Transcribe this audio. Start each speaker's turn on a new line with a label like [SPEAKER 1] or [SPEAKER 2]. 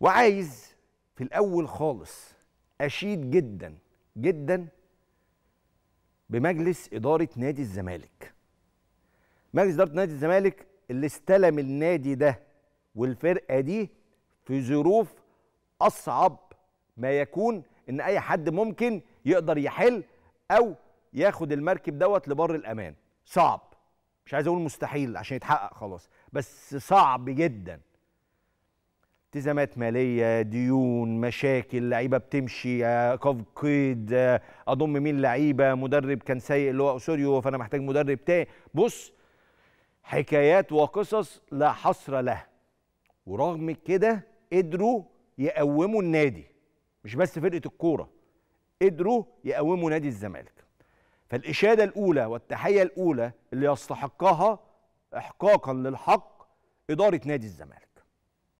[SPEAKER 1] وعايز في الاول خالص اشيد جدا جدا بمجلس اداره نادي الزمالك مجلس اداره نادي الزمالك اللي استلم النادي ده والفرقه دي في ظروف اصعب ما يكون ان اي حد ممكن يقدر يحل او ياخد المركب دوت لبر الامان صعب مش عايز اقول مستحيل عشان يتحقق خلاص بس صعب جدا التزامات ماليه ديون مشاكل لعيبه بتمشي آه، قيد آه، اضم مين لعيبه مدرب كان سيء اللي هو اوسوريو فانا محتاج مدرب تاني بص حكايات وقصص لا حصر لها ورغم كده قدروا يقوموا النادي مش بس فرقه الكوره قدروا يقوموا نادي الزمالك فالاشاده الاولى والتحيه الاولى اللي يستحقها احقاقا للحق اداره نادي الزمالك